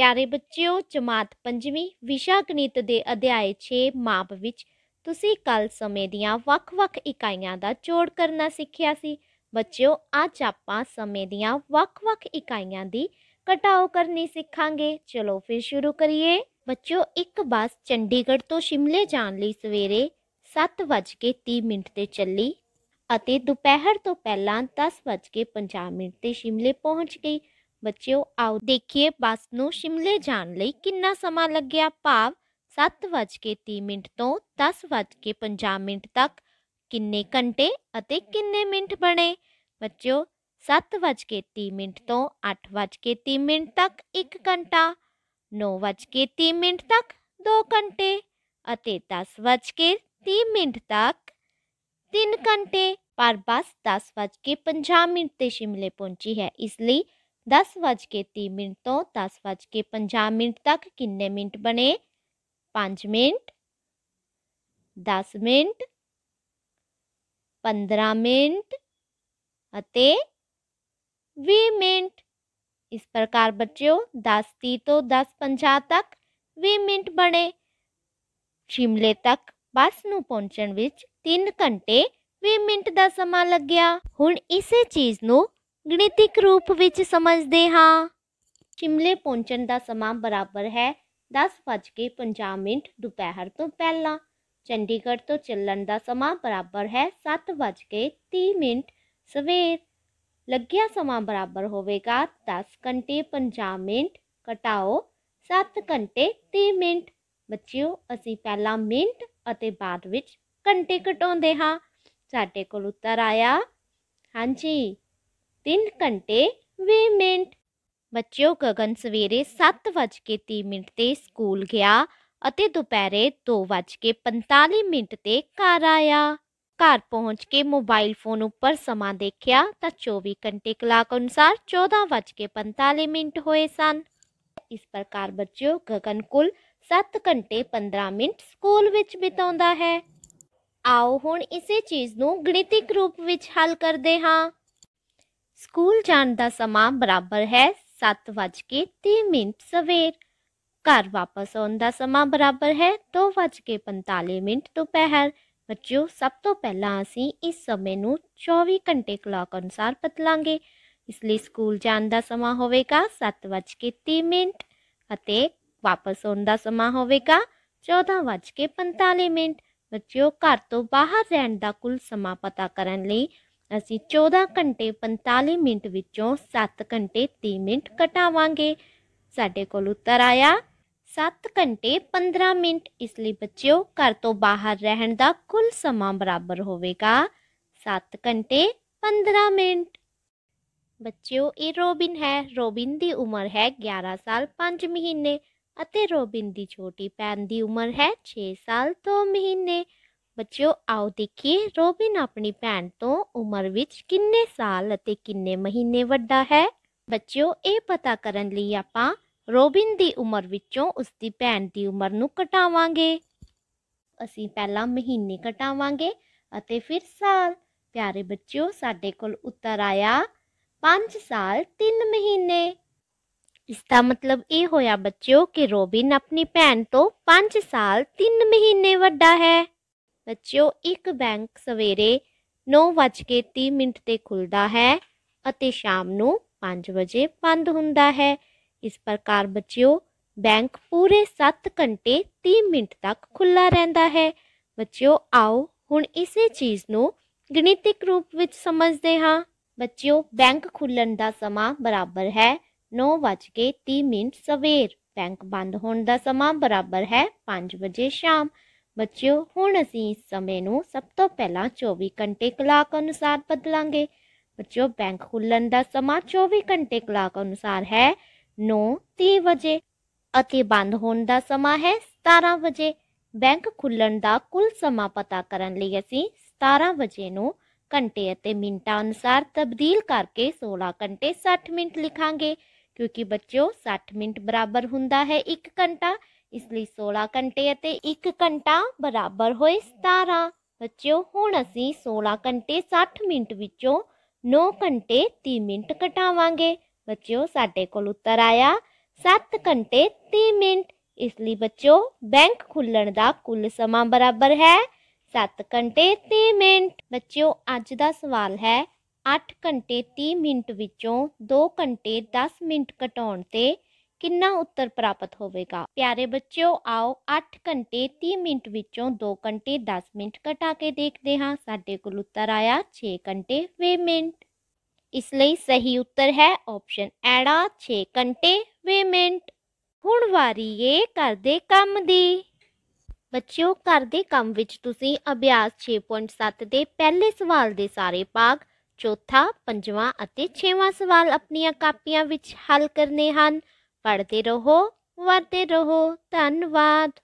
ਪਿਆਰੇ ਬੱਚਿਓ ਜਮਾਤ 5ਵੀਂ ਵਿਸ਼ਾ ਗਣਿਤ ਦੇ ਅਧਿਆਇ 6 ਮਾਪ ਵਿੱਚ ਤੁਸੀਂ ਕੱਲ ਸਮੇਂ ਦੀਆਂ ਵੱਖ-ਵੱਖ ਇਕਾਈਆਂ ਦਾ ਜੋੜ ਕਰਨਾ ਸਿੱਖਿਆ ਸੀ ਬੱਚਿਓ ਅੱਜ ਆਪਾਂ ਸਮੇਂ ਦੀਆਂ ਵੱਖ-ਵੱਖ ਇਕਾਈਆਂ ਦੀ ਘਟਾਓ ਕਰਨੀ ਸਿੱਖਾਂਗੇ ਚਲੋ ਫਿਰ ਸ਼ੁਰੂ ਕਰੀਏ ਬੱਚਿਓ ਇੱਕ ਬੱਸ ਚੰਡੀਗੜ੍ਹ ਤੋਂ ਸ਼ਿਮਲੇ ਜਾਣ ਲਈ ਸਵੇਰੇ 7:30 ਮਿੰਟ ਤੇ ਚੱਲੀ ਅਤੇ ਦੁਪਹਿਰ ਤੋਂ ਪਹਿਲਾਂ 10:50 ਮਿੰਟ ਤੇ ਸ਼ਿਮਲੇ ਪਹੁੰਚ ਗਈ ਬੱਚਿਓ ਆਓ ਦੇਖੀਏ ਬੱਸ ਨੂੰ ਸ਼ਿਮਲੇ ਜਾਣ ਲਈ ਕਿੰਨਾ ਸਮਾਂ ਲੱਗਿਆ ਭਾਵ 7:30 ਮਿੰਟ ਤੋਂ 10:50 ਮਿੰਟ ਤੱਕ ਕਿੰਨੇ ਘੰਟੇ ਅਤੇ ਕਿੰਨੇ ਮਿੰਟ ਬਣੇ ਬੱਚਿਓ 7:30 ਮਿੰਟ ਤੋਂ 8:30 ਮਿੰਟ ਤੱਕ 1 ਘੰਟਾ 9:30 ਮਿੰਟ ਤੱਕ 2 ਘੰਟੇ ਅਤੇ 10:30 ਮਿੰਟ ਤੱਕ 3 ਘੰਟੇ ਪਰ ਬੱਸ 10:50 ਮਿੰਟ ਤੇ ਸ਼ਿਮਲੇ ਪਹੁੰਚੀ ਹੈ ਇਸ ਲਈ 10:30 ਮਿੰਟ ਤੋਂ 10:50 ਮਿੰਟ ਤੱਕ ਕਿੰਨੇ ਮਿੰਟ ਬਣੇ 5 ਮਿੰਟ 10 ਮਿੰਟ 15 ਮਿੰਟ ਅਤੇ 20 ਮਿੰਟ ਇਸ ਪ੍ਰਕਾਰ ਬੱਚਿਓ 10:30 ਤੋਂ 10:50 ਤੱਕ 20 ਮਿੰਟ ਬਣੇ ਸ਼ਿਮਲੇ ਤੱਕ ਬੱਸ ਨੂੰ ਪਹੁੰਚਣ ਵਿੱਚ 3 ਘੰਟੇ 20 ਮਿੰਟ ਦਾ ਸਮਾਂ ਲੱਗਿਆ ਹੁਣ ਇਸੇ ਚੀਜ਼ ਨੂੰ ਗਣਿਤਿਕ ਰੂਪ ਵਿੱਚ ਸਮਝਦੇ ਹਾਂ ਸ਼ਿਮਲੇ ਪਹੁੰਚਣ ਦਾ ਸਮਾਂ ਬਰਾਬਰ ਹੈ 10:50 ਮਿੰਟ ਦੁਪਹਿਰ ਤੋਂ ਪਹਿਲਾਂ ਚੰਡੀਗੜ੍ਹ ਤੋਂ ਚੱਲਣ ਦਾ ਸਮਾਂ ਬਰਾਬਰ ਹੈ 7:30 ਮਿੰਟ ਸਵੇਰ ਲੱਗਿਆ ਸਮਾਂ ਬਰਾਬਰ ਹੋਵੇਗਾ 10 ਘੰਟੇ 50 ਮਿੰਟ ਘਟਾਓ 7 ਘੰਟੇ 30 ਮਿੰਟ ਬੱਚਿਓ ਅਸੀਂ ਪਹਿਲਾਂ ਮਿੰਟ ਅਤੇ ਬਾਅਦ ਵਿੱਚ ਘੰਟੇ ਘਟਾਉਂਦੇ ਹਾਂ ਸਾਡੇ ਕੋਲ ਉੱਤਰ ਆਇਆ ਹਾਂਜੀ 3 ਘੰਟੇ 20 ਮਿੰਟ ਬੱਚਿਓ ਗਗਨ ਸਵੇਰੇ 7:30 ਮਿੰਟ ਤੇ ਸਕੂਲ ਗਿਆ ਅਤੇ ਦੁਪਹਿਰੇ 2:45 ਮਿੰਟ ਤੇ ਘਰ ਆਇਆ ਘਰ ਪਹੁੰਚ ਕੇ ਮੋਬਾਈਲ ਫੋਨ ਉੱਪਰ ਸਮਾਂ ਦੇਖਿਆ ਤਾਂ 24 ਘੰਟੇ ਕਲਾਕ ਅਨੁਸਾਰ 14:45 ਮਿੰਟ ਹੋਏ ਸਨ ਇਸ ਪ੍ਰਕਾਰ ਬੱਚਿਓ ਗਗਨ ਕੁੱਲ 7 ਘੰਟੇ 15 ਮਿੰਟ ਸਕੂਲ ਵਿੱਚ ਬਿਤਾਉਂਦਾ ਹੈ ਆਓ ਹੁਣ ਇਸੇ ਚੀਜ਼ ਨੂੰ ਗਣਿਤਿਕ ਰੂਪ ਵਿੱਚ ਹੱਲ ਕਰਦੇ ਹਾਂ ਸਕੂਲ ਜਾਣ ਦਾ ਸਮਾਂ ਬਰਾਬਰ ਹੈ 7:30 ਮਿੰਟ ਸਵੇਰ ਘਰ ਵਾਪਸ ਆਉਣ ਦਾ ਸਮਾਂ ਬਰਾਬਰ ਹੈ 2:45 ਮਿੰਟ ਦੁਪਹਿਰ ਬੱਚਿਓ ਸਭ ਤੋਂ ਪਹਿਲਾਂ ਅਸੀਂ ਇਸ ਸਮੇਂ ਨੂੰ 24 ਘੰਟੇ ਕਲਾਕ ਅਨੁਸਾਰ ਬਦਲਾਂਗੇ ਇਸ ਲਈ ਸਕੂਲ ਜਾਣ ਦਾ ਸਮਾਂ ਹੋਵੇਗਾ 7:30 ਮਿੰਟ ਅਤੇ ਵਾਪਸ ਆਉਣ ਦਾ ਸਮਾਂ ਹੋਵੇਗਾ 14:45 ਮਿੰਟ ਬੱਚਿਓ ਘਰ ਤੋਂ ਬਾਹਰ ਰਹਿਣ ਦਾ ਕੁੱਲ ਸਮਾਂ ਪਤਾ ਕਰਨ ਲਈ ਅਸੀਂ 14 ਘੰਟੇ 45 ਮਿੰਟ ਵਿੱਚੋਂ 7 ਘੰਟੇ 30 ਮਿੰਟ ਘਟਾਵਾਂਗੇ ਸਾਡੇ ਕੋਲ ਉੱਤਰ ਆਇਆ 7 ਘੰਟੇ 15 ਮਿੰਟ ਇਸ ਲਈ ਬੱਚਿਓ ਘਰ ਤੋਂ ਬਾਹਰ ਰਹਿਣ ਦਾ ਕੁੱਲ ਸਮਾਂ ਬਰਾਬਰ ਹੋਵੇਗਾ 7 ਘੰਟੇ 15 ਮਿੰਟ ਬੱਚਿਓ ਇਹ ਰੋਬਿਨ ਹੈ ਰੋਬਿਨ ਦੀ ਉਮਰ ਹੈ 11 ਸਾਲ 5 ਮਹੀਨੇ ਅਤੇ ਰੋਬਿਨ ਦੀ ਛੋਟੀ ਭੈਣ ਦੀ ਉਮਰ ਹੈ 6 ਸਾਲ 2 ਮਹੀਨੇ ਬੱਚਿਓ ਆਓ ਦੇਖੀਏ ਰੋਬਿਨ ਆਪਣੀ ਭੈਣ ਤੋਂ ਉਮਰ ਵਿੱਚ ਕਿੰਨੇ ਸਾਲ ਅਤੇ ਕਿੰਨੇ ਮਹੀਨੇ ਵੱਡਾ ਹੈ ਬੱਚਿਓ ਇਹ ਪਤਾ ਕਰਨ ਲਈ ਆਪਾਂ ਰੋਬਿਨ ਦੀ ਉਮਰ ਵਿੱਚੋਂ ਉਸ ਦੀ ਭੈਣ ਦੀ ਉਮਰ ਨੂੰ ਘਟਾਵਾਂਗੇ ਅਸੀਂ ਪਹਿਲਾਂ ਮਹੀਨੇ ਘਟਾਵਾਂਗੇ ਅਤੇ ਫਿਰ ਸਾਲ ਪਿਆਰੇ ਬੱਚਿਓ ਸਾਡੇ ਕੋਲ ਉੱਤਰ ਆਇਆ 5 ਸਾਲ 3 ਮਹੀਨੇ ਇਸ ਦਾ ਮਤਲਬ ਇਹ ਹੋਇਆ ਬੱਚਿਓ ਕਿ ਰੋਬਿਨ ਆਪਣੀ ਭੈਣ ਤੋਂ 5 ਸਾਲ 3 ਮਹੀਨੇ ਵੱਡਾ ਹੈ ਬੱਚਿਓ ਇੱਕ ਬੈਂਕ ਸਵੇਰੇ 9:30 ਮਿੰਟ ਤੇ ਖੁੱਲਦਾ ਹੈ ਅਤੇ ਸ਼ਾਮ ਨੂੰ 5 ਵਜੇ ਬੰਦ ਹੁੰਦਾ ਹੈ ਇਸ ਪ੍ਰਕਾਰ ਬੱਚਿਓ ਬੈਂਕ ਪੂਰੇ 7 ਘੰਟੇ 30 ਮਿੰਟ ਤੱਕ ਖੁੱਲਾ ਰਹਿੰਦਾ ਹੈ ਬੱਚਿਓ ਆਓ ਹੁਣ ਇਸੇ ਚੀਜ਼ ਨੂੰ ਗਣਿਤਿਕ ਰੂਪ ਵਿੱਚ ਸਮਝਦੇ ਹਾਂ ਬੱਚਿਓ ਬੈਂਕ ਖੁੱਲਣ ਦਾ ਸਮਾਂ ਬਰਾਬਰ ਹੈ 9:30 ਮਿੰਟ ਸਵੇਰ ਬੈਂਕ ਬੰਦ ਹੋਣ ਦਾ ਸਮਾਂ ਬਰਾਬਰ ਹੈ 5 ਵਜੇ ਸ਼ਾਮ ਬੱਚਿਓ ਹੁਣ ਅਸੀਂ ਸਮੇਂ ਨੂੰ ਸਭ ਤੋਂ ਪਹਿਲਾਂ 24 ਘੰਟੇ ਕਲਾਕ ਅਨੁਸਾਰ ਬਦਲਾਂਗੇ ਬੱਚਿਓ ਬੈਂਕ ਖੁੱਲਣ ਦਾ ਸਮਾਂ 24 ਘੰਟੇ ਕਲਾਕ ਅਨੁਸਾਰ ਹੈ 9:30 ਵਜੇ ਅਤੇ ਬੰਦ ਹੋਣ ਦਾ ਸਮਾਂ ਹੈ 17 ਵਜੇ ਬੈਂਕ ਖੁੱਲਣ ਦਾ ਕੁੱਲ ਸਮਾਂ ਪਤਾ ਕਰਨ ਲਈ ਅਸੀਂ 17 ਵਜੇ ਨੂੰ ਘੰਟੇ ਅਤੇ ਮਿੰਟਾਂ ਅਨੁਸਾਰ ਤਬਦੀਲ ਕਰਕੇ 16 ਘੰਟੇ 60 ਮਿੰਟ ਲਿਖਾਂਗੇ ਕਿਉਂਕਿ ਬੱਚਿਓ 60 ਮਿੰਟ ਬਰਾਬਰ ਹੁੰਦਾ ਹੈ 1 ਘੰਟਾ ਇਸ ਲਈ 16 ਘੰਟੇ ਅਤੇ 1 ਘੰਟਾ ਬਰਾਬਰ ਹੋਏ 17 ਬੱਚਿਓ ਹੁਣ ਅਸੀਂ 16 ਘੰਟੇ 60 ਮਿੰਟ ਵਿੱਚੋਂ 9 ਘੰਟੇ 30 ਮਿੰਟ ਘਟਾਵਾਂਗੇ ਬੱਚਿਓ ਸਾਡੇ ਕੋਲ ਉੱਤਰ ਆਇਆ 7 ਘੰਟੇ 30 ਮਿੰਟ ਇਸ ਲਈ ਬੱਚਿਓ ਬੈਂਕ ਖੁੱਲਣ ਦਾ ਕੁੱਲ ਸਮਾਂ ਬਰਾਬਰ ਹੈ 7 ਘੰਟੇ 30 ਮਿੰਟ ਬੱਚਿਓ ਅੱਜ ਦਾ ਸਵਾਲ ਹੈ 8 ਘੰਟੇ 30 ਮਿੰਟ ਵਿੱਚੋਂ 2 ਘੰਟੇ 10 ਮਿੰਟ ਘਟਾਉਣ ਤੇ ਕਿੰਨਾ ਉੱਤਰ ਪ੍ਰਾਪਤ ਹੋਵੇਗਾ ਪਿਆਰੇ ਬੱਚਿਓ ਆਓ 8 ਘੰਟੇ 30 ਮਿੰਟ ਵਿੱਚੋਂ 2 ਘੰਟੇ 10 ਮਿੰਟ ਘਟਾ ਕੇ ਦੇਖਦੇ ਹਾਂ ਸਾਡੇ ਕੋਲ ਉੱਤਰ ਆਇਆ 6 ਘੰਟੇ 20 ਮਿੰਟ ਇਸ ਲਈ ਸਹੀ ਉੱਤਰ ਹੈ ਆਪਸ਼ਨ ਐੜਾ 6 ਘੰਟੇ 20 ਮਿੰਟ ਹੁਣ ਵਾਰੀ ਏ ਕਰਦੇ ਕੰਮ ਦੀ ਬੱਚਿਓ ਕਰਦੇ ਕੰਮ ਵਿੱਚ ਤੁਸੀਂ ਅਭਿਆਸ 6.7 ਦੇ ਪਹਿਲੇ ਸਵਾਲ ਦੇ ਸਾਰੇ ਭਾਗ ਚੌਥਾ ਪੰਜਵਾਂ ਅਤੇ ਛੇਵਾਂ ਸਵਾਲ ਆਪਣੀਆਂ ਕਾਪੀਆਂ ਵਿੱਚ ਹੱਲ ਕਰਨੇ ਹਨ ਪੜ੍ਹਦੇ ਰਹੋ ਵੱਧਦੇ ਰਹੋ ਧੰਨਵਾਦ